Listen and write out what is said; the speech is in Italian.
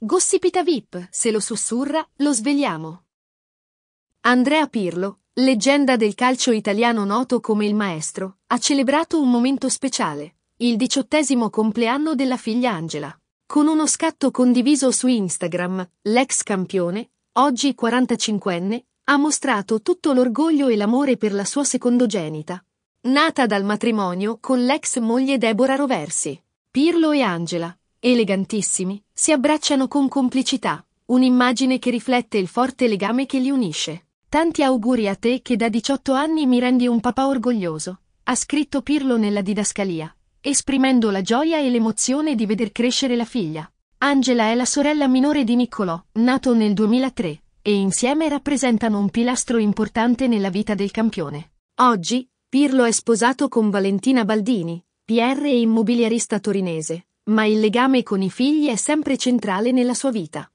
Gossipita VIP, se lo sussurra, lo svegliamo. Andrea Pirlo, leggenda del calcio italiano noto come il maestro, ha celebrato un momento speciale, il diciottesimo compleanno della figlia Angela. Con uno scatto condiviso su Instagram, l'ex campione, oggi 45enne, ha mostrato tutto l'orgoglio e l'amore per la sua secondogenita. Nata dal matrimonio con l'ex moglie Deborah Roversi, Pirlo e Angela, elegantissimi, si abbracciano con complicità, un'immagine che riflette il forte legame che li unisce. Tanti auguri a te che da 18 anni mi rendi un papà orgoglioso, ha scritto Pirlo nella didascalia, esprimendo la gioia e l'emozione di veder crescere la figlia. Angela è la sorella minore di Niccolò, nato nel 2003, e insieme rappresentano un pilastro importante nella vita del campione. Oggi, Pirlo è sposato con Valentina Baldini, PR e immobiliarista torinese ma il legame con i figli è sempre centrale nella sua vita.